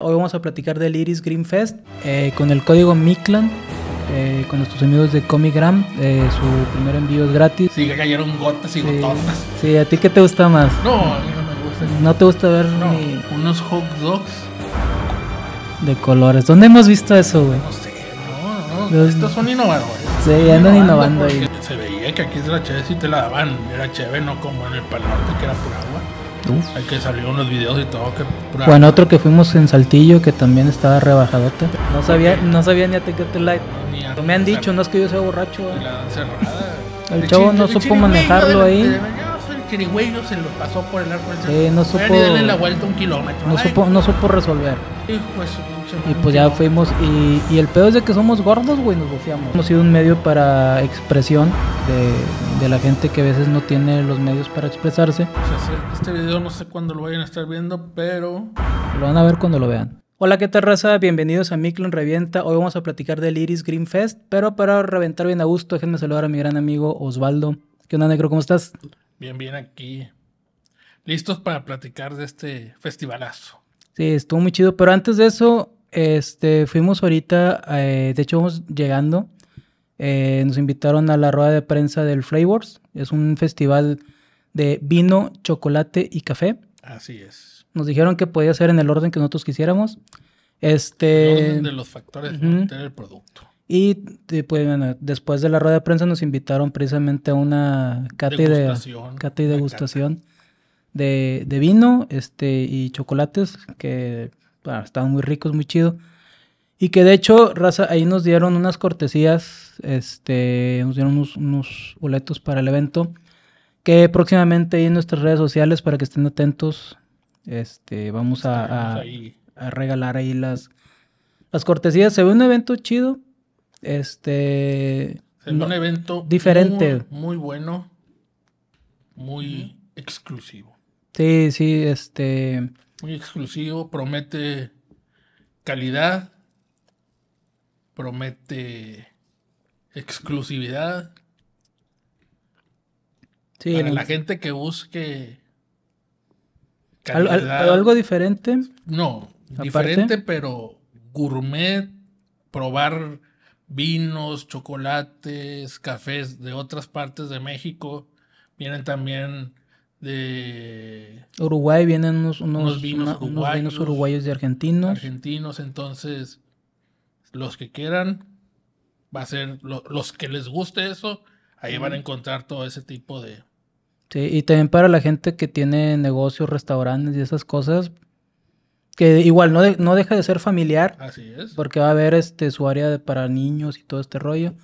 Hoy vamos a platicar del Iris Green Fest eh, con el código MICLAN. Eh, con nuestros amigos de Comigram, eh, su primer envío es gratis. Sí, cayeron gotas y gotas. Sí, ¿a ti qué te gusta más? No, a mí no me gusta. ¿No te gusta ver unos hot dogs? De colores. ¿Dónde hemos visto eso, güey? No sé, no, no. Estos son innovadores. Sí, andan innovando, ahí. Se veía que aquí es la chévere, si te la daban, era chévere, no como en el Pal Norte que era pura agua. Hay que salir unos videos y todo. Que Bueno, otro que fuimos en Saltillo que también estaba rebajadote. No sabía, no sabía ni a Tecate Light. Ni a... Me han dicho, no es que yo sea borracho. ¿eh? La el, el chavo no supo manejarlo ahí. se lo pasó por el Eh, no supo. No, supo, no supo resolver. Y pues ya fuimos. Y, el pedo es de que somos gordos, güey, nos bofiamos Hemos sido un medio para expresión de, la gente que a veces no tiene los medios para expresarse. Este video no sé cuándo lo vayan a estar viendo, pero. Lo van a ver cuando lo vean. Hola, ¿qué tal, raza? Bienvenidos a Miclon Revienta. Hoy vamos a platicar del Iris Green Fest, pero para reventar bien a gusto, déjenme saludar a mi gran amigo Osvaldo. ¿Qué onda, negro? ¿Cómo estás? Bien, bien aquí. Listos para platicar de este festivalazo. Sí, estuvo muy chido, pero antes de eso, este, fuimos ahorita, eh, de hecho vamos llegando, eh, nos invitaron a la rueda de prensa del Flavors, es un festival de vino, chocolate y café. Así es. Nos dijeron que podía ser en el orden que nosotros quisiéramos. Este, el orden de los factores uh del producto. Y pues, después de la rueda de prensa nos invitaron precisamente a una cata y, degustación De, de, vino este, y chocolates que Ah, estaban muy ricos, muy chido. Y que de hecho, raza, ahí nos dieron unas cortesías, este, nos dieron unos, boletos para el evento, que próximamente ahí en nuestras redes sociales, para que estén atentos, este, vamos a, regalar ahí las, las cortesías. Se ve un evento chido, este... Se ve un evento diferente. muy bueno, muy exclusivo. Sí, sí, este muy exclusivo, promete calidad, promete exclusividad. Sí, para la gente que busque algo diferente. No, diferente, pero gourmet, probar vinos, chocolates, cafés de otras partes de México. Vienen también de Uruguay vienen unos, unos, vinos, uruguayos, y argentinos. Argentinos, entonces los que quieran, va a ser los que les guste eso, ahí van a encontrar todo ese tipo de... Sí, y también para la gente que tiene negocios, restaurantes y esas cosas, que igual no, no deja de ser familiar. Así Porque va a haber este, su área para niños y todo este rollo.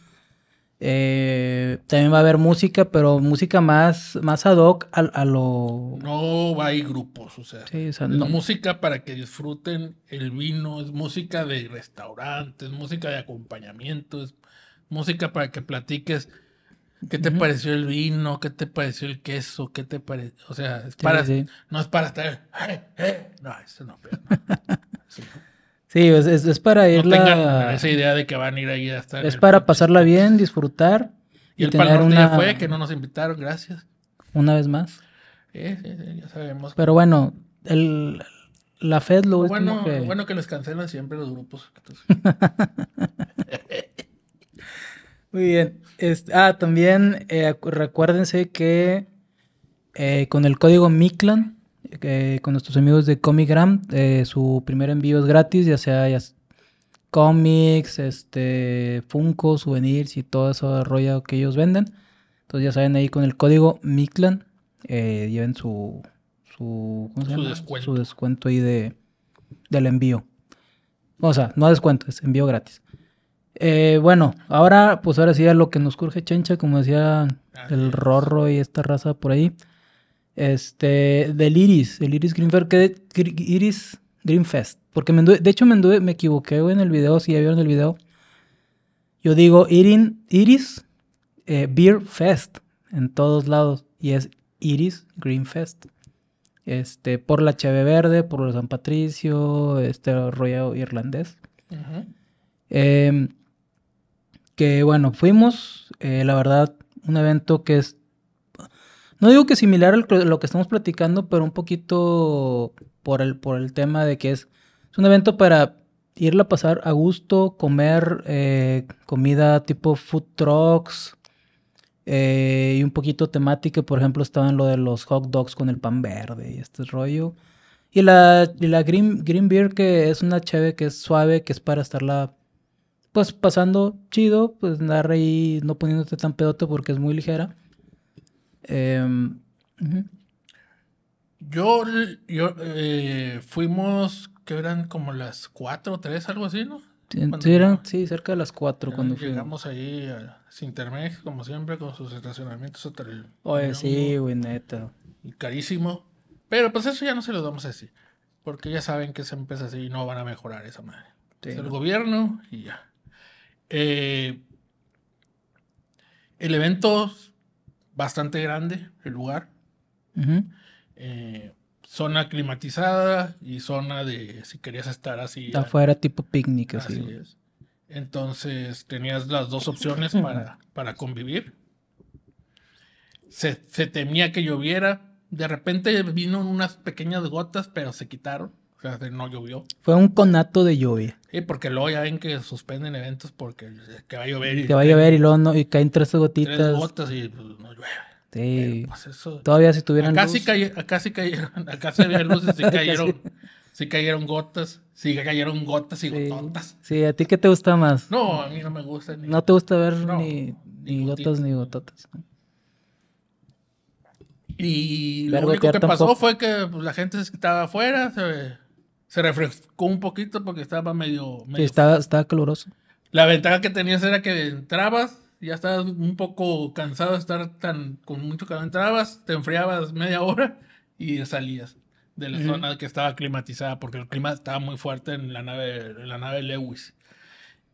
Eh, también va a haber música, pero música más, más ad hoc a, lo. No va a o sea. o sea no. Música para que disfruten el vino, es música de restaurantes, música de acompañamiento, es música para que platiques qué te pareció el vino, qué te pareció el queso, qué te pareció. O sea, es para, no es para estar. Eh", no, eso no, pero Sí, es, es, para ir. No tengan esa idea de que van a ir ahí hasta. Es para pasarla bien, disfrutar. Y, el tener una... fue que no nos invitaron, gracias. Una vez más. Sí, sí, ya sabemos. Pero bueno, el, la FED lo bueno, último que... Bueno que les cancelan siempre los grupos. Muy bien. Este, ah, también eh, recuérdense que eh, con el código MICLAN con nuestros amigos de Comic Eh, su primer envío es gratis, ya sea, ya cómics, este, Funko, souvenirs y todo eso rollo que ellos venden. Entonces ya saben ahí con el código MICLAN eh, lleven su, su, descuento. su ahí de, del envío. O sea, no descuento, es envío gratis. Eh, bueno, ahora, pues ahora sí a lo que nos curge chencha, como decía el rorro y esta raza por ahí este, del Iris, el Iris Greenfest, Iris porque de hecho me, me equivoqué en el video, si ya vieron el video, yo digo Irin, Iris eh, Beer Fest en todos lados y es Iris Greenfest. Este, por la Cheve Verde, por San Patricio, este rollo Irlandés. Em, que bueno, fuimos, eh, la verdad, un evento que es no digo que similar a lo que estamos platicando, pero un poquito por el, por el tema de que es, un evento para irla a pasar a gusto, comer eh, comida tipo food trucks eh, y un poquito temática. Por ejemplo, estaban lo de los hot dogs con el pan verde y este rollo. Y la, la green, Beer, que es una cheve que es suave, que es para estarla pues pasando chido, pues andar ahí no poniéndote tan pedote porque es muy ligera. Em, yo, yo eh, fuimos, que eran como las 4 o 3, algo así, ¿no? eran, sí, cerca de las 4 cuando llegamos ahí a Sintermex, como siempre, con sus estacionamientos Oye, sí, güey, neta. Y carísimo. Pero pues eso ya no se lo damos así Porque ya saben que se empieza así y no van a mejorar esa madre. el gobierno y ya. Eh, el evento bastante grande el lugar. Eh, zona climatizada y zona de si querías estar así. De afuera, tipo picnic, así. es. Entonces tenías las dos opciones para, para convivir. se temía que lloviera. De repente vino unas pequeñas gotas, pero se quitaron no llovió. Fue un conato de lluvia. Sí, porque luego ya ven que suspenden eventos porque que va a llover. Y que va a llover y luego no, y caen tres gotitas. Tres gotas y pues, no llueve. Sí. Pues, eso... Todavía si tuvieran acá Sí acá sí cayeron, acá se había luces, sí cayeron, sí cayeron gotas, sí cayeron gotas y gototas. Sí, ¿a ti qué te gusta más? No, a mí no me gusta. Ni... No te gusta ver ni, gotas ni gototas. Y lo único que, pasó fue que pues, la gente se estaba afuera, se se refrescó un poquito porque estaba medio. sí, estaba, caluroso. La ventaja que tenías era que entrabas, ya estabas un poco cansado de estar tan con mucho calor. Entrabas, te enfriabas media hora y salías de la zona que estaba climatizada porque el clima estaba muy fuerte en la nave, la nave Lewis.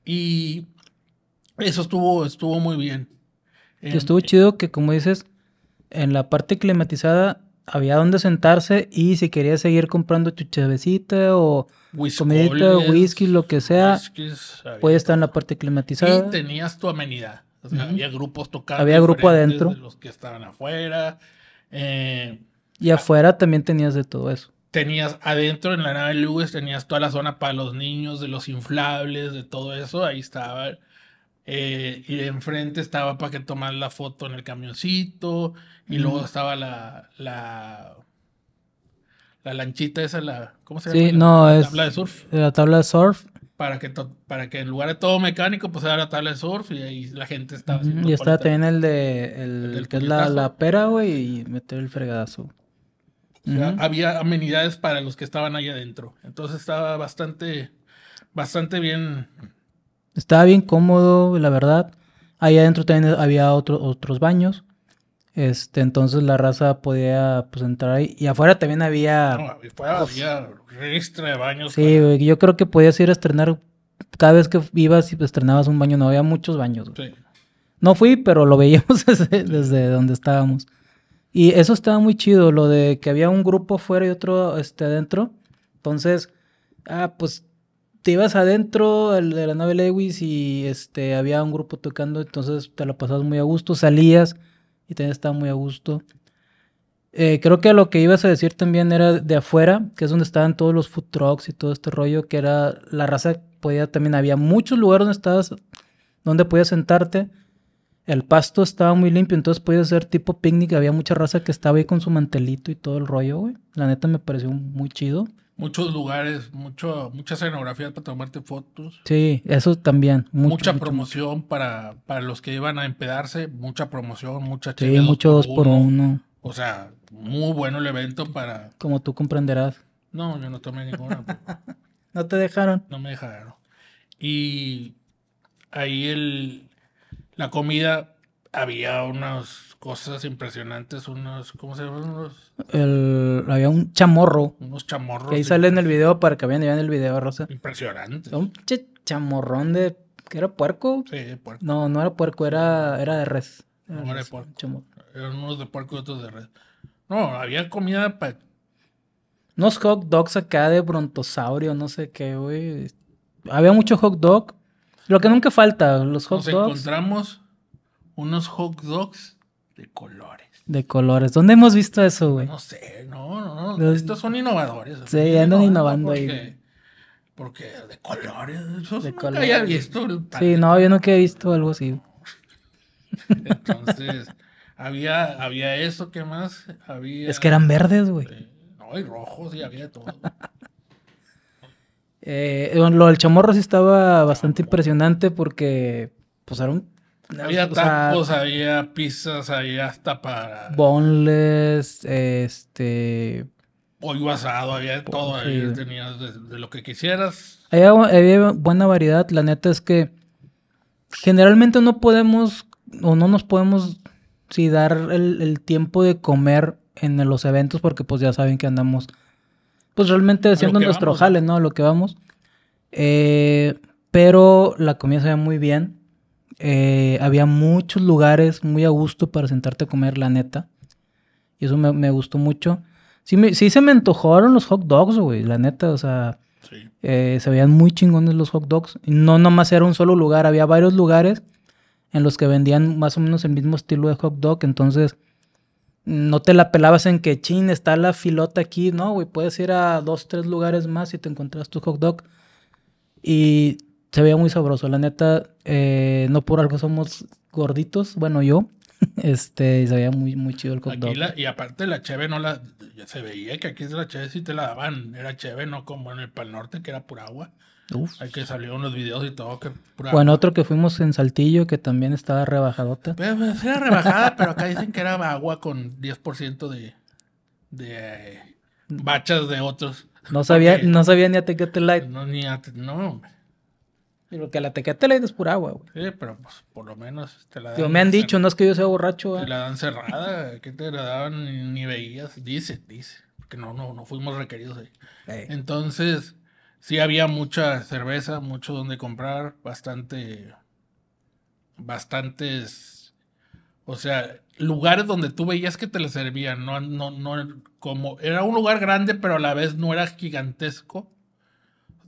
Y eso estuvo, estuvo muy bien. estuvo chido que, como dices, en la parte climatizada había dónde sentarse y si querías seguir comprando tu o comidita, whisky, lo que sea, puede estar en la parte climatizada. Y tenías tu amenidad. Había grupos tocando. Había grupo adentro. los que estaban afuera. Eh, y afuera también tenías de todo eso. Tenías adentro en la nave Lewis, tenías toda la zona para los niños, de los inflables, de todo eso. Ahí estaba. Eh, y enfrente estaba para que tomar la foto en el camioncito. Y luego estaba la, la, lanchita esa, la, ¿cómo se llama? Sí, la, no, tabla de surf. La tabla de surf. Para que, para que en lugar de todo mecánico, pues era la tabla de surf y ahí la gente estaba... Y estaba también el de, el, que es la, la pera, güey, y metió el fregadazo. Había amenidades para los que estaban ahí adentro. Entonces estaba bastante, bastante bien. Estaba bien cómodo, la verdad. Ahí adentro también había otro, otros baños. Este, entonces la raza podía pues entrar ahí. Y afuera también había. afuera había registro de baños. Sí, yo creo que podías ir a estrenar. Cada vez que ibas y estrenabas un baño, no había muchos baños. No fui, pero lo veíamos desde, donde estábamos. Y eso estaba muy chido, lo de que había un grupo afuera y otro este, adentro. Entonces, ah, pues te ibas adentro el de la nave Lewis y este había un grupo tocando, entonces te lo pasabas muy a gusto, salías y también estaba muy a gusto. Eh, creo que lo que ibas a decir también era de afuera, que es donde estaban todos los food trucks y todo este rollo, que era la raza podía también, había muchos lugares donde estabas, donde podías sentarte. El pasto estaba muy limpio, entonces podía hacer tipo picnic. Había mucha raza que estaba ahí con su mantelito y todo el rollo, güey. La neta me pareció muy chido muchos lugares, mucho, mucha escenografía para tomarte fotos. Sí, eso también. mucha promoción Para, para los que iban a empedarse, mucha promoción, mucha Sí, muchos por, por uno. O sea, muy bueno el evento para... Como tú comprenderás. No, yo no tomé ninguna. Pues. ¿No te dejaron? No me dejaron. Y ahí el, la comida, había unos cosas impresionantes, unos, ¿cómo se llaman? Unos... El, había un chamorro. Unos chamorros. Que ahí sale en el video para que vean, vean el video, Rosa. Impresionante. Un chamorrón de... ¿Que era puerco? Sí, puerco. No, no era puerco, era, era de res. no era de puerco. Eran unos de puerco y otros de res. No, había comida para... Unos hot dogs acá de brontosaurio, no sé qué, güey. Había mucho hot dog. Lo que nunca falta, los hot dogs. Nos encontramos unos hot dogs de colores. De colores. ¿Dónde hemos visto eso, güey? No sé, no, no, no. Estos son innovadores. Sí, andan innovando, ahí. Porque de colores. Eso de nunca colores. había visto. sí, no, yo nunca he visto algo así. Entonces, había, había eso, ¿qué más? Había. Es que eran verdes, güey. no, y rojos, y había todo. Eh, lo del chamorro sí estaba bastante impresionante porque, pues, era un había tacos, había pizzas, había hasta para. Boneless, este. Pollo asado, había de todo. ahí tenías de, lo que quisieras. Había, buena variedad. La neta es que generalmente no podemos o no nos podemos si dar el, tiempo de comer en los eventos porque pues ya saben que andamos pues realmente haciendo nuestro jale, ¿no? A lo que vamos. Eh, pero la comida se ve muy bien. Eh, había muchos lugares muy a gusto para sentarte a comer, la neta. Y eso me, gustó mucho. Sí, sí se me antojaron los hot dogs, güey, la neta, o sea, eh, se veían muy chingones los hot dogs. No nomás era un solo lugar, había varios lugares en los que vendían más o menos el mismo estilo de hot dog, entonces no te la pelabas en que, chin, está la filota aquí, no, güey, puedes ir a dos, tres lugares más y te encontras tu hot dog. Y se veía muy sabroso. La neta, eh, no por algo somos gorditos, bueno, yo. Este, se veía muy, muy chido el hot y aparte la cheve no la, se veía que aquí es la cheve sí te la daban, era cheve, no como en el Pal Norte que era pura agua. Uf. Hay que salir unos videos y todo. Que bueno, otro que fuimos en Saltillo que también estaba rebajadota. Pues, pues era rebajada, pero acá dicen que era agua con 10% de, de eh, bachas de otros. No sabía, no sabía ni a Tequete Light. No, ni a, no, lo que a la tequete le es por agua, güey. Sí, pero pues por lo menos te la dan. Yo me han dicho, no es que yo sea borracho. Te la dan cerrada, que te la daban ni, veías. Dice, dice. Porque no, no, no fuimos requeridos ahí. Entonces, sí había mucha cerveza, mucho donde comprar, bastante. Bastantes. O sea, lugares donde tú veías que te la servían. No, no, no, como. Era un lugar grande, pero a la vez no era gigantesco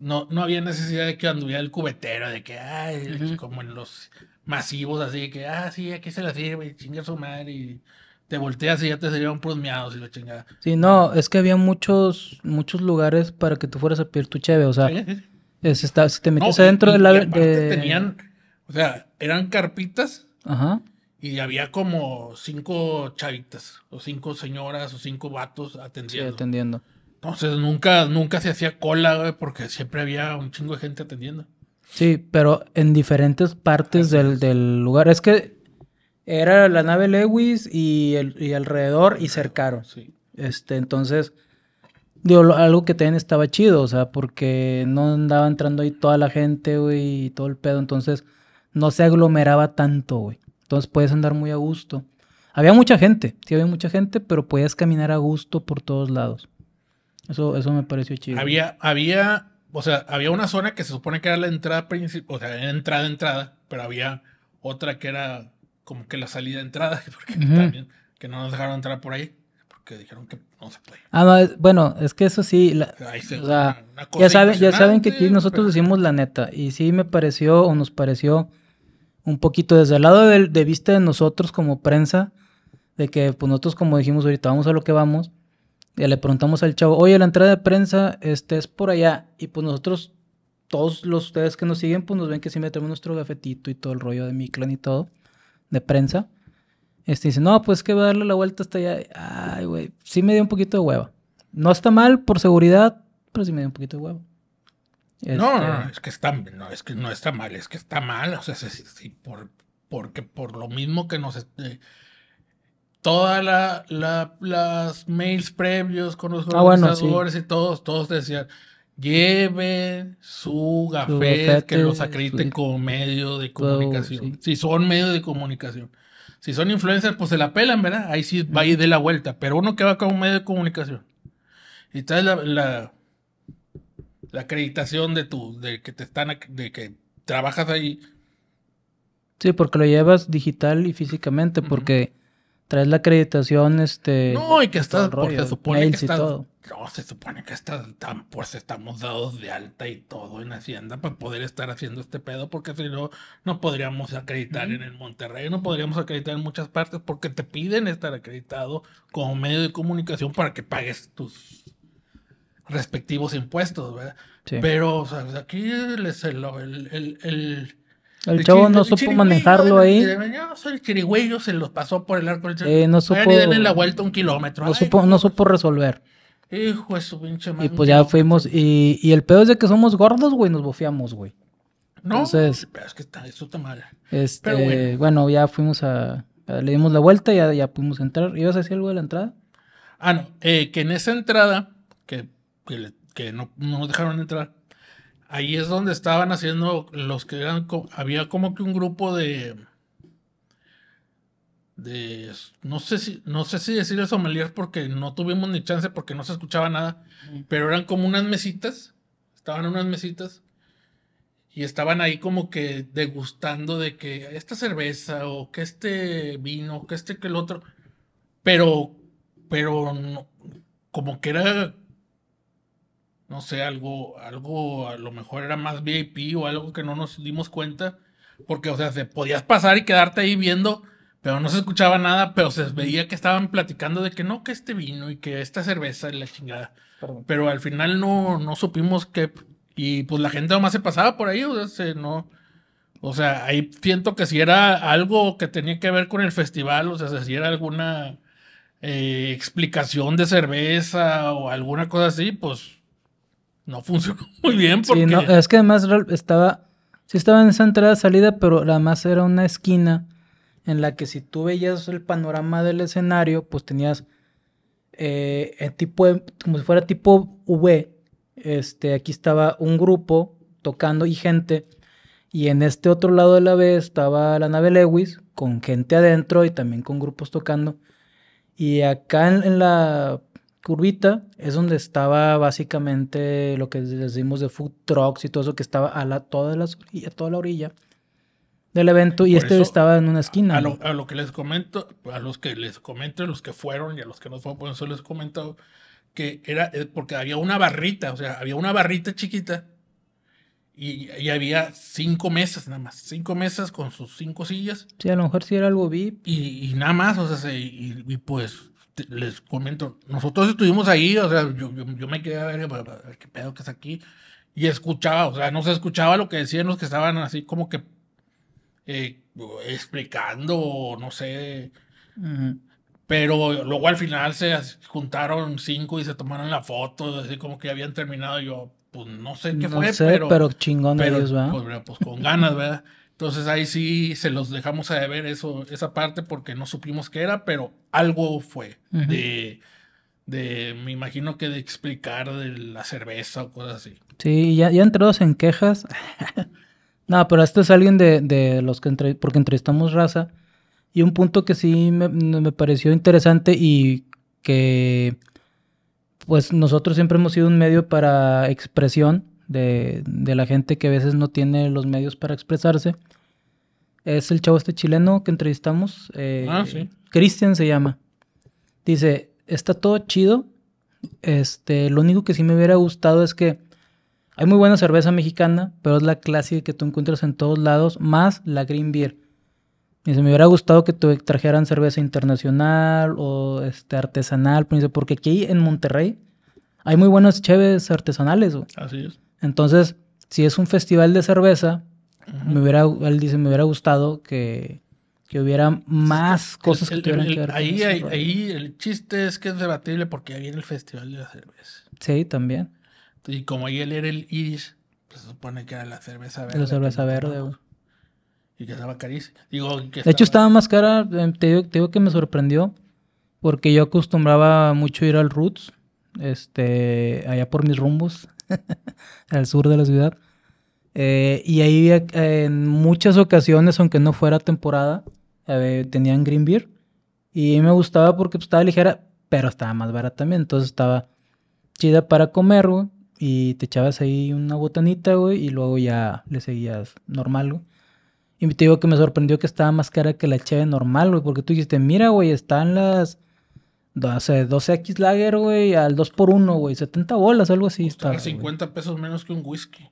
no, no había necesidad de que anduviera el cubetero, de que, ay, como en los masivos, así que, ah, sí, aquí se la sirve, y su madre, y te volteas y ya te serían prosmeados y lo chingada. Sí, no, es que había muchos, muchos lugares para que tú fueras a pedir tu cheve, o sea, es, si te metías adentro del la... tenían, o sea, eran carpitas. Y había como cinco chavitas, o cinco señoras, o cinco vatos atendiendo. Sí, atendiendo. Entonces nunca, nunca se hacía cola, güey, porque siempre había un chingo de gente atendiendo. Sí, pero en diferentes partes del, lugar. Es que era la nave Lewis y, el, alrededor y cercaron. Sí. Este, entonces, digo, algo que también estaba chido, o sea, porque no andaba entrando ahí toda la gente, güey, y todo el pedo. Entonces, no se aglomeraba tanto, güey. Entonces, puedes andar muy a gusto. Había mucha gente, sí había mucha gente, pero podías caminar a gusto por todos lados. Eso, eso me pareció chido. Había, había, o sea, había una zona que se supone que era la entrada principal, o sea, era entrada, entrada, pero había otra que era como que la salida, entrada, que no nos dejaron entrar por ahí, porque dijeron que no se puede. Ah, no, bueno, es que eso sí, ya, saben, ya saben que nosotros decimos la neta, y sí me pareció o nos pareció un poquito desde el lado de, de vista de nosotros como prensa, de que pues nosotros como dijimos ahorita vamos a lo que vamos ya le preguntamos al chavo, oye, la entrada de prensa este, es por allá. Y pues nosotros, todos los ustedes que nos siguen, pues nos ven que sí metemos nuestro gafetito y todo el rollo de mi clan y todo, de prensa. Este dice, no, pues que va a darle la vuelta hasta allá. Ay, güey, sí me dio un poquito de hueva. No está mal por seguridad, pero sí me dio un poquito de hueva. No, no, este es que está, no, es que no está mal, es que está mal. O sea, sí, sí, por, porque por lo mismo que nos... Este, todas las mails previos con los ah, organizadores y todos, todos decían, lleven su café que los acrediten como medio de comunicación. Si son medio de comunicación. Si son influencers, pues se la pelan, ¿verdad? Ahí sí va y de la vuelta. Pero uno que va como medio de comunicación. Y traes la, la, acreditación de tu, de que te están, de que trabajas ahí. Sí, porque lo llevas digital y físicamente, porque traes la acreditación, este. No, y que estás, porque se supone que estás. No, se supone que estás tan, pues estamos dados de alta y todo en Hacienda para poder estar haciendo este pedo, porque si no, no podríamos acreditar en el Monterrey, no podríamos acreditar en muchas partes, porque te piden estar acreditado como medio de comunicación para que pagues tus respectivos impuestos, ¿verdad? Pero, o sea, aquí les el, el el, chavo no supo manejarlo ahí. El chirigüeyo se los pasó por el arco eh, no supo. la vuelta No, supo, resolver. Hijo de su pinche madre. Y pues ya fuimos. Y, y el pedo es de que somos gordos, güey. Nos bofeamos, güey. No, Entonces, pero es que está, eso está mal. Este, bueno. ya fuimos a, Le dimos la vuelta y ya, pudimos entrar. ¿Ibas a decir algo de la entrada? Ah, no. Eh, que en esa entrada, que, que, no nos dejaron entrar, ahí es donde estaban haciendo los que eran, había como que un grupo de, de, no sé si, no sé si sommelier porque no tuvimos ni chance porque no se escuchaba nada, pero eran como unas mesitas, estaban unas mesitas y estaban ahí como que degustando de que esta cerveza o que este vino, o que este que el otro, pero, pero como que era no sé, algo, algo a lo mejor era más VIP o algo que no nos dimos cuenta, porque, o sea, se podías pasar y quedarte ahí viendo, pero no se escuchaba nada, pero se veía que estaban platicando de que no, que este vino y que esta cerveza y la chingada. Pero al final no, no supimos que, y pues la gente nomás se pasaba por ahí, o sea, no, o sea, ahí siento que si era algo que tenía que ver con el festival, o sea, si era alguna eh, explicación de cerveza o alguna cosa así, pues no funcionó muy bien porque... Sí, es que además estaba... Sí estaba en esa entrada salida, pero además era una esquina en la que si tú veías el panorama del escenario, pues tenías eh, tipo como si fuera tipo V. Este, aquí estaba un grupo tocando y gente. Y en este otro lado de la B estaba la nave Lewis con gente adentro y también con grupos tocando. Y acá en la curvita es donde estaba básicamente lo que decimos de food trucks y todo eso que estaba a la, toda, la orilla, toda la orilla del evento y este estaba en una esquina. A lo, a lo, que les comento, a los que les comento, a los que fueron y a los que no fueron, por pues, eso les he comentado que era eh, porque había una barrita, o sea, había una barrita chiquita y, había cinco mesas nada más, cinco mesas con sus cinco sillas. Sí, a lo mejor sí era algo VIP. Y, nada más, o sea, y pues les comento, nosotros estuvimos ahí, o sea, yo, me quedé a ver, qué pedo que es aquí. Y escuchaba, o sea, no se escuchaba lo que decían los que estaban así como que eh, explicando, no sé. Pero luego al final se juntaron cinco y se tomaron la foto, así como que habían terminado. yo, pues no sé qué fue, pero, chingón de pero, ¿verdad? Pues, pues con ganas, ¿verdad? Entonces ahí sí se los dejamos a ver eso, esa parte porque no supimos qué era, pero algo fue de, me imagino que de explicar de la cerveza o cosas así. Sí, ya, ya entrados en quejas. no, pero este es alguien de, los que entre, porque entrevistamos raza. Y un punto que sí me, me pareció interesante y que pues nosotros siempre hemos sido un medio para expresión de, de, la gente que a veces no tiene los medios para expresarse. Es el chavo este chileno que entrevistamos. Eh, ah, Cristian se llama. Dice, está todo chido. Este, lo único que sí me hubiera gustado es que hay muy buena cerveza mexicana, pero es la clase que tú encuentras en todos lados, más la green beer. Dice, me hubiera gustado que te trajeran cerveza internacional o este, artesanal, pues, porque aquí en Monterrey hay muy buenas cheves artesanales. Así es. Entonces, si es un festival de cerveza, me hubiera, él dice, me hubiera gustado que, hubiera más cosas que tuvieran que ver ahí, ahí, el chiste es que es debatible porque ahí viene el festival de la cerveza. Sí, también. Y como ahí él era el iris, pues, se supone que era la cerveza verde. La cerveza verde, Y que estaba carísima. de hecho, estaba más cara. Eh, te digo, que me sorprendió. Porque yo acostumbraba mucho ir al Roots. Este, allá por mis rumbos. al sur de la ciudad. Eh, y ahí eh, en muchas ocasiones, aunque no fuera temporada, eh, tenían green beer. Y me gustaba porque pues, estaba ligera, pero estaba más barata también. Entonces estaba chida para comer, Y te echabas ahí una botanita, güey. Y luego ya le seguías normal, güey. Y te digo que me sorprendió que estaba más cara que la cheve normal, Porque tú dijiste, mira, güey, están las hace 12X Lager, güey, al 2x1, güey. 70 bolas, algo así. Está, 50 pesos menos que un whisky.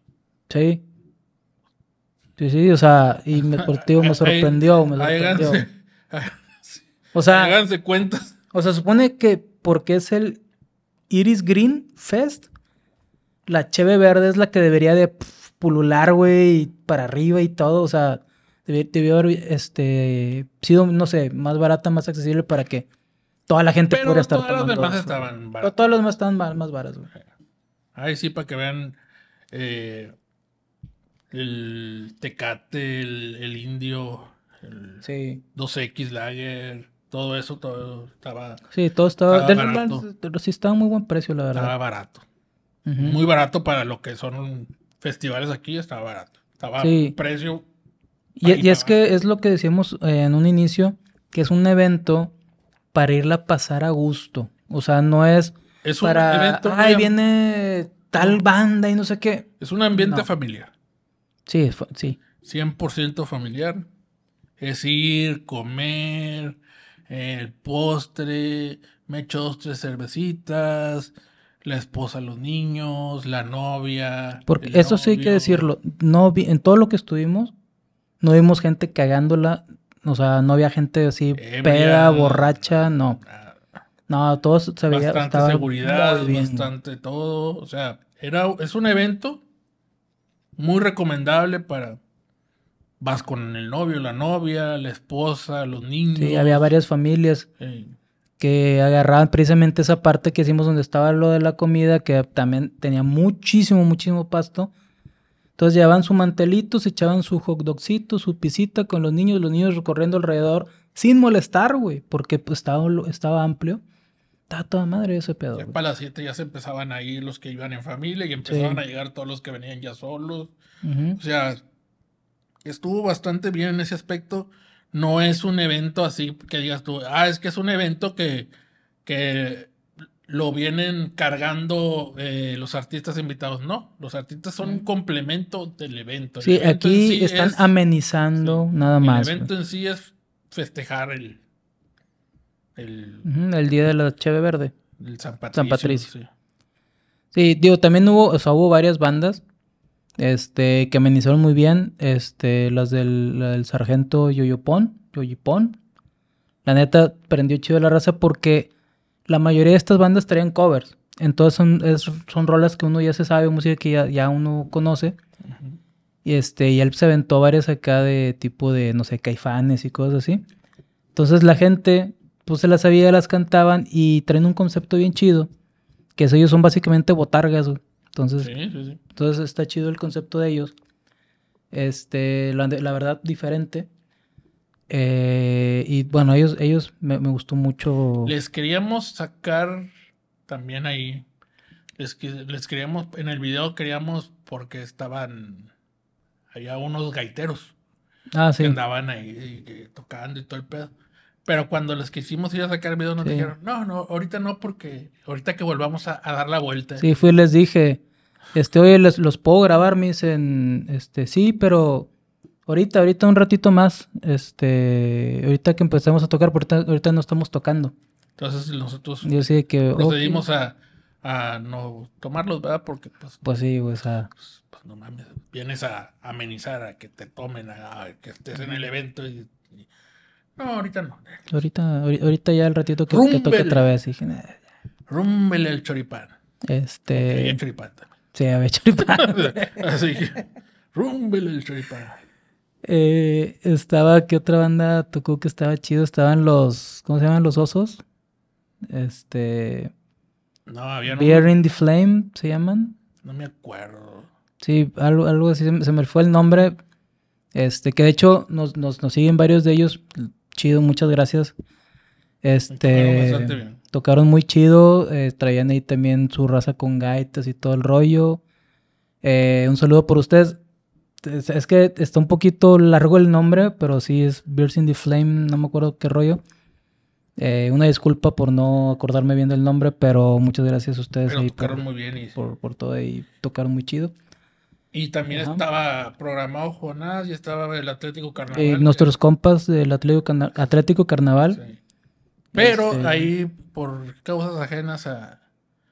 Sí. Sí, sí, o sea, y me, me sorprendió, me sorprendió. o sea, háganse cuentas. O sea, supone que porque es el Iris Green Fest, la cheve verde es la que debería de pulular, güey, para arriba y todo. O sea, Debería haber este, sido, no sé, más barata, más accesible para que Toda la gente pudiera estar todas todos los demás estaban baratos. Todos los demás estaban más, baratos, Ahí sí, para que vean eh, el Tecate, el, Indio, el 2X Lager, todo eso, todo estaba. Sí, todo estaba. estaba barato. sí, estaba muy buen precio, la verdad. Estaba barato. Muy barato para lo que son festivales aquí, estaba barato. Estaba un precio. Y, es que es lo que decíamos eh, en un inicio, que es un evento para irla a pasar a gusto. O sea, no es, es para, evento viene tal banda y no sé qué. Es un ambiente familiar. Sí, sí. 100% familiar. Es ir, comer, el postre, me echo dos, tres cervecitas, la esposa, los niños, la novia. Porque eso sí hay que decirlo. No en todo lo que estuvimos, no vimos gente cagándola o sea, no había gente así eh, peda, borracha, no. Ah. No, todos se veía. Bastante seguridad, bastante todo. O sea, era, es un evento muy recomendable para. Vas con el novio, la novia, la esposa, los niños. Sí, había varias familias. Eh. que agarraban precisamente esa parte que hicimos donde estaba lo de la comida, que también tenía muchísimo, muchísimo pasto. Entonces llevaban su mantelito, se echaban su hot dogcito, su pisita con los niños, los niños recorriendo alrededor sin molestar, güey, porque pues, estaba, estaba amplio. Estaba toda madre ese pedo. para las 7 ya se empezaban a ir los que iban en familia y empezaban a llegar todos los que venían ya solos. O sea, estuvo bastante bien en ese aspecto. No es un evento así que digas tú, ah, es que es un evento que, que lo vienen cargando eh, los artistas invitados. No, los artistas son un complemento del evento. sí, aquí están amenizando nada más. El evento pues. en sí es festejar el... El, día de la cheve verde. El San Patricio. Sí. digo, también hubo, o sea, hubo varias bandas este, que amenizaron muy bien. Este, las del, sargento Yoyopon, Yoyipón. La neta, prendió chido la raza porque la mayoría de estas bandas traen covers. Entonces son, son rolas que uno ya se sabe, música que ya, ya uno conoce. Y este, y él se aventó varias acá de tipo de, no sé, caifanes y cosas así. Entonces la gente, pues se las sabía, las cantaban y traen un concepto bien chido. Que es, ellos son básicamente botargas, Entonces, entonces está chido el concepto de ellos. Este, la verdad, diferente. Eh, y bueno, ellos, ellos me, me, gustó mucho. Les queríamos sacar también ahí. Les, les queríamos, en el video queríamos porque estaban, Allá unos gaiteros. Ah, sí. Que andaban ahí tocando y todo el pedo. Pero cuando les quisimos ir a sacar el video nos dijeron, no, no, ahorita no porque ahorita que volvamos a, dar la vuelta. Sí, fui y les dije, este, oye, los puedo grabar, me dicen, este, sí, pero Ahorita, ahorita un ratito más, este, ahorita que empezamos a tocar, ahorita, ahorita no estamos tocando. Entonces nosotros Yo procedimos a, a, no tomarlos, ¿verdad? Porque pues... Pues sí, pues, a... pues, no mames, vienes a amenizar, a que te tomen, a, que estés en el evento y, No, ahorita no. Ahorita, ahorita ya el ratito que, que toque otra vez. Dije, el choripán. Este. Había choripán también. Sí, ver, choripán. Así que, el choripán. Eh, estaba, ¿qué otra banda tocó que estaba chido? Estaban los, ¿cómo se llaman los osos? Este... No, había... Beer in the Flame, ¿se llaman? No me acuerdo. Sí, algo, así, se, me fue el nombre. Este, que de hecho nos, siguen varios de ellos. Chido, muchas gracias. Este... Tocaron, muy chido, eh, traían ahí también su raza con gaitas y todo el rollo. Eh, un saludo por ustedes es, que está un poquito largo el nombre, pero sí es Birds in the Flame, no me acuerdo qué rollo. Eh, una disculpa por no acordarme bien del nombre, pero muchas gracias a ustedes. tocaron por, muy bien por, todo y tocaron muy chido. Y también estaba programado Jonás y estaba el Atlético eh, Carnaval. nuestros compas del Atlético, Carnaval. Pero este, ahí, por causas ajenas a,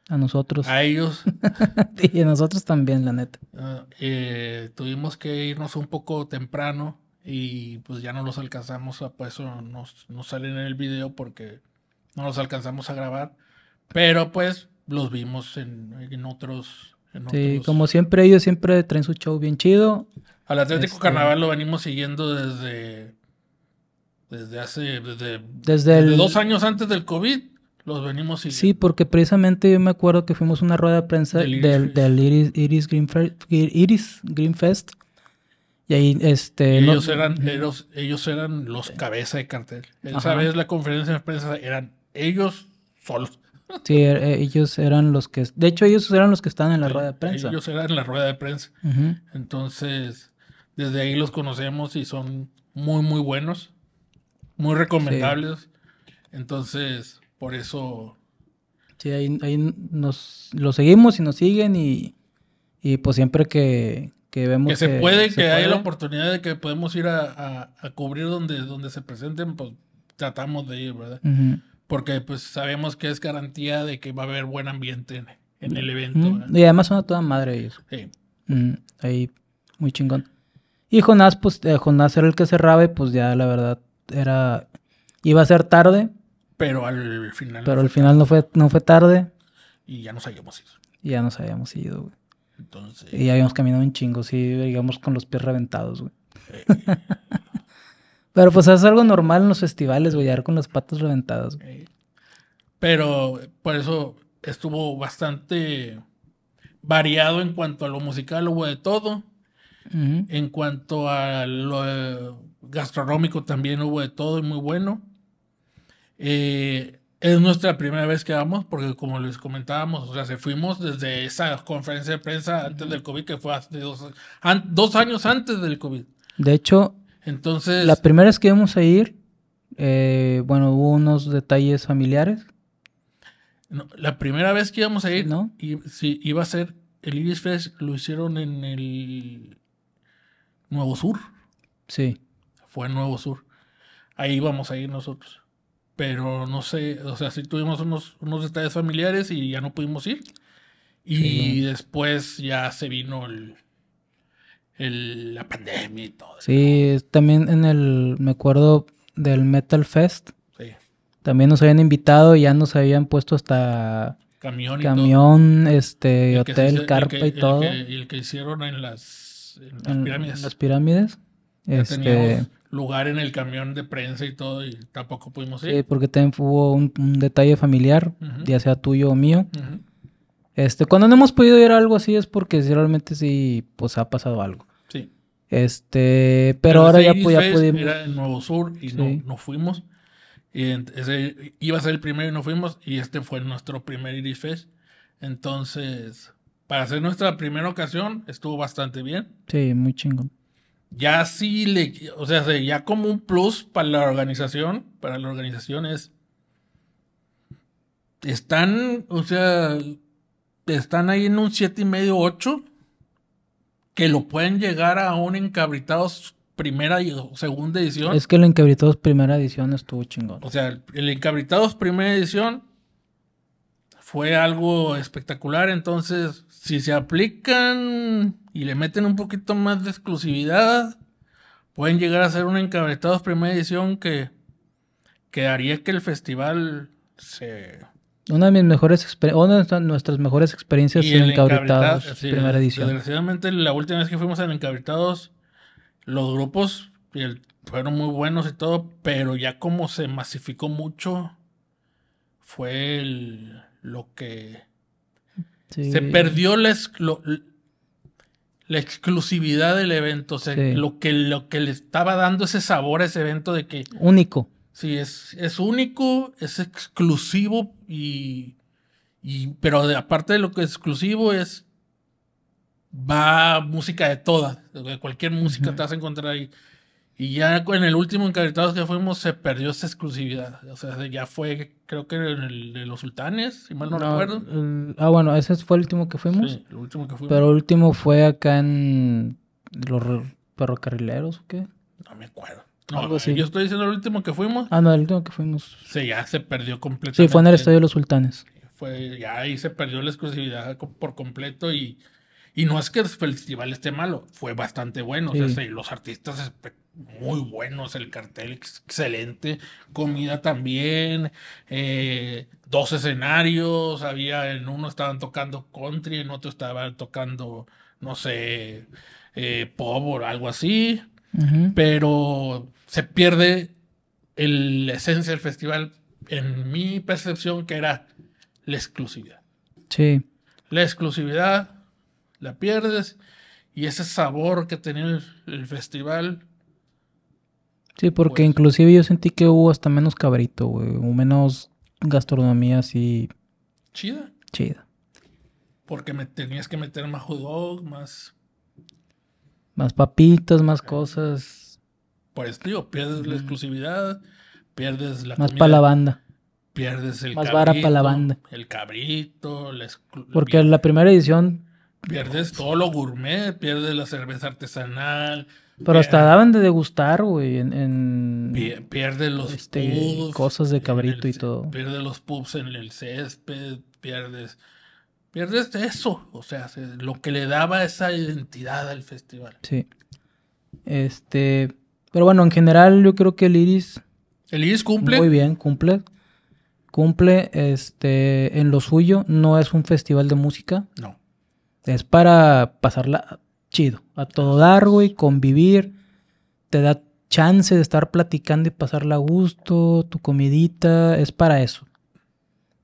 a nosotros. A ellos. y a nosotros también, la neta. Ah, eh, tuvimos que irnos un poco temprano y pues ya no los alcanzamos, a, pues eso nos, salen en el video porque no los alcanzamos a grabar. Pero pues los vimos en, otros... sí, como siempre ellos siempre traen su show bien chido. Al Atlético este Carnaval lo venimos siguiendo desde... Desde hace... Desde, desde, dos años antes del COVID los venimos y... Sí, porque precisamente yo me acuerdo que fuimos a una rueda de prensa del Iris, Iris, Iris, Greenfest. Y ahí, este. Ellos, eran, ellos, eran los cabeza de cartel. Esa vez la conferencia de prensa eran ellos solos. Sí, er, eh, ellos eran los que. De hecho, ellos eran los que estaban en la rueda de prensa. Ellos eran en la rueda de prensa. Entonces, desde ahí los conocemos y son muy, muy buenos. Muy recomendables. Entonces, por eso. Sí, ahí, nos lo seguimos y nos siguen y, y pues siempre que, que vemos que, se puede, que, hay la oportunidad de que podemos ir a, a, cubrir donde, donde se presenten, pues tratamos de ir, ¿verdad? Porque pues sabemos que es garantía de que va a haber buen ambiente en, el evento. Y además son a toda madre ellos. Sí. Ahí, muy chingón. Y Jonás, pues eh, Jonás era el que cerraba y pues ya la verdad era, iba a ser tarde, pero al final. Pero no al final no fue, no fue tarde. Y ya nos habíamos ido. Y ya nos habíamos ido, güey. Y habíamos caminado un chingo, sí, digamos con los pies reventados, güey. Eh. Pero pues es algo normal en los festivales, güey, con las patas reventadas. Güey. Eh. Pero por eso estuvo bastante variado en cuanto a lo musical, hubo de todo. En cuanto a lo eh, gastronómico también hubo de todo y muy bueno. Eh, es nuestra primera vez que vamos porque como les comentábamos, o sea, se fuimos desde esa conferencia de prensa antes del COVID que fue hace dos, años antes del COVID. De hecho, entonces... La primera vez que íbamos a ir, eh, bueno, hubo unos detalles familiares. la primera vez que íbamos a ir, ¿no? Y, sí, iba a ser el Iris Fest, lo hicieron en el Nuevo Sur. Sí. Fue en Nuevo Sur. Ahí íbamos a ir nosotros pero no sé, o sea, sí tuvimos unos, unos detalles familiares y ya no pudimos ir. Y después ya se vino el, la pandemia y todo. Sí, también en el, me acuerdo del Metal Fest. Sí. También nos habían invitado y ya nos habían puesto hasta camión, y camión este, hotel, carpa y todo. Y el, que hicieron en las, las pirámides. En las pirámides lugar en el camión de prensa y todo y tampoco pudimos ir. Sí, porque también hubo un, detalle familiar, ya sea tuyo o mío. Este, cuando no hemos podido ir a algo así es porque realmente sí, pues ha pasado algo. Sí. Este, pero, ahora ya, pudimos. Era el Nuevo Sur y no, fuimos. Y iba a ser el primero y no fuimos. Y este fue nuestro primer Iris Fest. Entonces, para ser nuestra primera ocasión, estuvo bastante bien. Sí, muy chingón ya sí le, o sea, ya como un plus para la organización, para la organización es, están, o sea, están ahí en un 7.5 y 8, que lo pueden llegar a un encabritados primera y segunda edición. Es que el encabritados primera edición estuvo chingón. O sea, el encabritados primera edición fue algo espectacular, entonces si se aplican y le meten un poquito más de exclusividad, pueden llegar a ser un Encabritados... primera edición que, quedaría haría que el festival se... Una de mis mejores una nuestras mejores experiencias en Encabritados, primera edición. Desgraciadamente la última vez que fuimos en Encabritados... los grupos fueron muy buenos y todo, pero ya como se masificó mucho fue lo que se perdió la, la exclusividad del evento, o lo, que, lo que le estaba dando ese sabor a ese evento de que... Único. Sí, es, es único, es exclusivo y... pero aparte de lo que es exclusivo es... Va música de todas, de cualquier música te vas a encontrar ahí. Y ya en el último Encabritados que fuimos se perdió esa exclusividad. O sea, ya fue, creo que en el de los sultanes, si mal no, recuerdo. ah, bueno, ese fue el último que fuimos. Sí, el último que fuimos. Pero el último fue acá en los ferrocarrileros o qué. No me acuerdo. No, Yo estoy diciendo el último que fuimos. Ah, no, el último que fuimos. Sí, ya se perdió completamente. Sí, fue en el Estadio de los Sultanes. Fue, ya ahí se perdió la exclusividad por completo y, no es que el festival esté malo, fue bastante bueno. O sea, los artistas espectaculares muy buenos, el cartel excelente, comida también, eh, dos escenarios, había en uno estaban tocando country, en otro estaban tocando, no sé, eh, pop o algo así, pero se pierde el, la esencia del festival, en mi percepción, que era la exclusividad. Sí. La exclusividad la pierdes y ese sabor que tenía el festival Sí, porque pues. inclusive yo sentí que hubo hasta menos cabrito, güey. O menos gastronomía así. Chida. Chida. Porque me tenías que meter más hot dog, más. Más papitas, más cosas. Pues, tío, pierdes la exclusividad, pierdes la. Más para la banda. Pierdes el. Más vara para la banda. El cabrito, la Porque en la primera edición. Pierdes todo lo gourmet, pierdes la cerveza artesanal, pero hasta ah. daban de degustar, güey, en... en pierde los este, pubs, Cosas de cabrito y todo. Pierde los pubs en el césped, pierdes... Pierdes eso, o sea, lo que le daba esa identidad al festival. Sí. Este... Pero bueno, en general yo creo que el Iris... El Iris cumple. Muy bien, cumple. Cumple este, en lo suyo. No es un festival de música. No. Es para pasarla chido, a todo dar, güey, convivir, te da chance de estar platicando y pasarla a gusto, tu comidita, es para eso.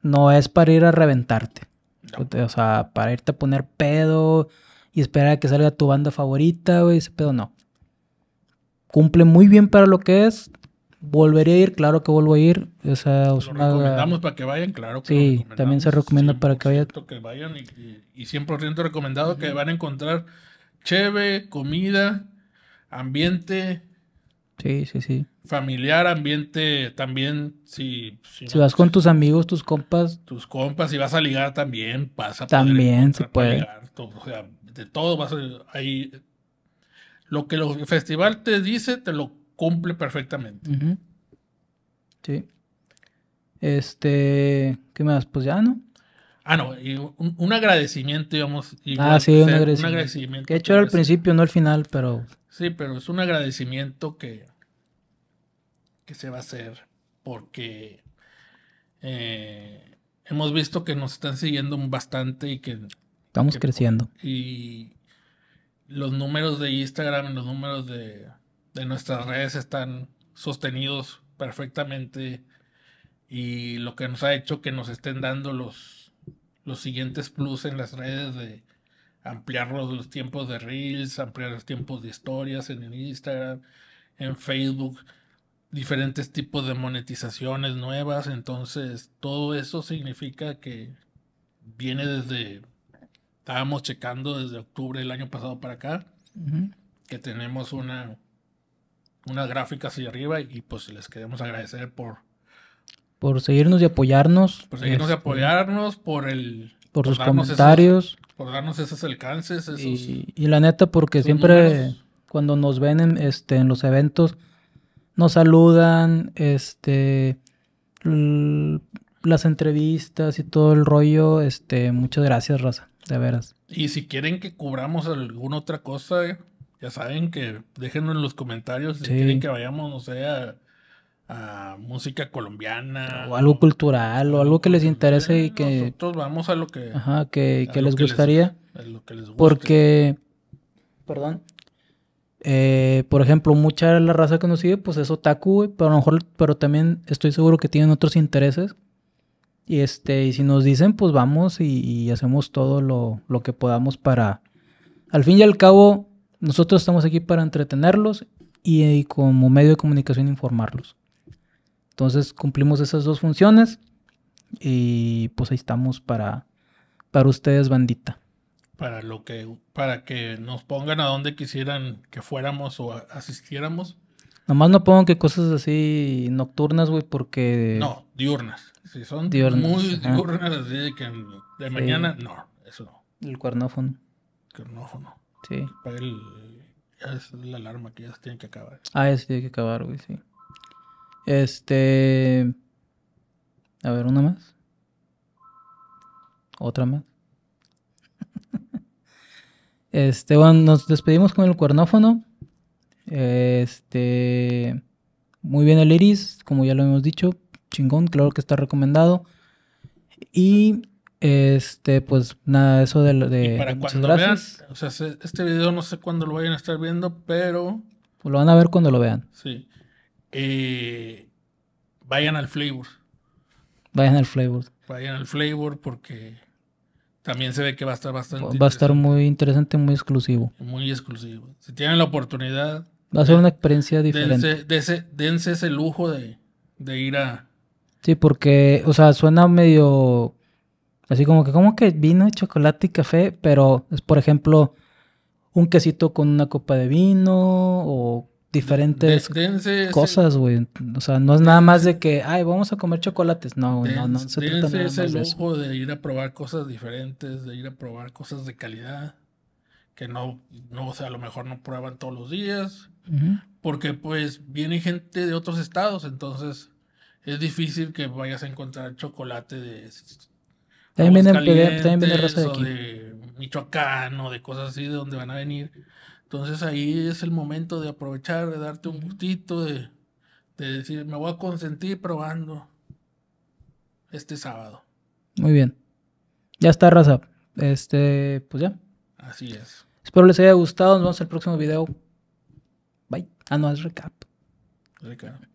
No es para ir a reventarte. O sea, para irte a poner pedo y esperar a que salga tu banda favorita, güey, ese pedo no. Cumple muy bien para lo que es. Volveré a ir, claro que vuelvo a ir. O sea, lo recomendamos para que vayan, claro que Sí, también se recomienda para que vayan. y 100% recomendado que van a encontrar cheve, comida, ambiente. Sí, sí, sí. Familiar, ambiente también. Si, si, vas con tus amigos, tus compas. Tus compas, si vas a ligar también, pasa. También se puede. de todo vas a. Ahí, lo que el festival te dice, te lo cumple perfectamente. Sí. Este. ¿Qué más? Pues ya, ¿no? Ah, no, un, agradecimiento, digamos. ah, sí, un, agradecimiento. Que he hecho al principio, no al final, pero. Sí, pero es un agradecimiento que, que se va a hacer porque eh, hemos visto que nos están siguiendo bastante y que. Estamos creciendo. Y los números de Instagram los números de, de nuestras redes están sostenidos perfectamente. Y lo que nos ha hecho que nos estén dando los los siguientes plus en las redes de ampliar los, tiempos de reels, ampliar los tiempos de historias en Instagram, en Facebook, diferentes tipos de monetizaciones nuevas. Entonces, todo eso significa que viene desde, estábamos checando desde octubre del año pasado para acá, que tenemos una, unas gráficas hacia arriba y pues les queremos agradecer por por seguirnos y apoyarnos. Por seguirnos y este, apoyarnos, por el... Por, sus comentarios. por darnos esos alcances. y, la neta, porque siempre cuando nos ven en, este, en los eventos, nos saludan, este, las entrevistas y todo el rollo, este, muchas gracias, Raza, de veras. Y si quieren que cubramos alguna otra cosa, ya saben que déjenlo en los comentarios, si quieren que vayamos, no sé, a música colombiana. O algo cultural, o algo que les interese y que... Nosotros vamos a lo que... que, les gustaría. Porque... Perdón. Eh, por ejemplo, mucha de la raza que nos sigue, pues es otaku, pero mejor, pero también estoy seguro que tienen otros intereses. Y este, y si nos dicen, pues vamos y, hacemos todo lo, que podamos para. Al fin y al cabo, nosotros estamos aquí para entretenerlos y como medio de comunicación informarlos. Entonces cumplimos esas dos funciones y pues ahí estamos para, para ustedes, bandita. Para lo que, para que nos pongan a donde quisieran que fuéramos o asistiéramos. Nomás no pongan que cosas así nocturnas, güey, porque... No, diurnas. Si son muy diurnas, así de que de mañana, no, eso no. El cuernófono. Cuernófono. Sí. Para el, es la alarma que ya se tiene que acabar. Ah, ya se tiene que acabar, güey, sí. Este. A ver, una más. Otra más. este, bueno, nos despedimos con el cuernófono. Este. Muy bien el iris, como ya lo hemos dicho. Chingón, claro que está recomendado. Y. Este, pues nada, eso de. de o sea, este video no sé cuándo lo vayan a estar viendo, pero. Pues lo van a ver cuando lo vean. Sí. Eh, vayan al Flavor. Vayan al Flavor. Vayan al Flavor porque también se ve que va a estar bastante. Va a estar muy interesante, muy exclusivo. Muy exclusivo. Si tienen la oportunidad. Va a ser una experiencia diferente. Dense, dense ese lujo de, de ir a. Sí, porque, o sea, suena medio. Así como que, como que vino, chocolate y café, pero es, por ejemplo, un quesito con una copa de vino o diferentes cosas, güey. O sea, no es nada más de que, ay, vamos a comer chocolates. No, no, no. Se trata de, ir a probar cosas diferentes, de ir a probar cosas de calidad, que no, no o sea, a lo mejor no prueban todos los días, porque pues viene gente de otros estados, entonces es difícil que vayas a encontrar chocolate de... También viene, de aquí. de Michoacán o de cosas así de donde van a venir entonces ahí es el momento de aprovechar, de darte un gustito, de, decir, me voy a consentir probando este sábado. Muy bien. Ya está, raza. Este, pues ya. Así es. Espero les haya gustado. Nos vemos en el próximo video. Bye. Ah, no, es recap. Recap.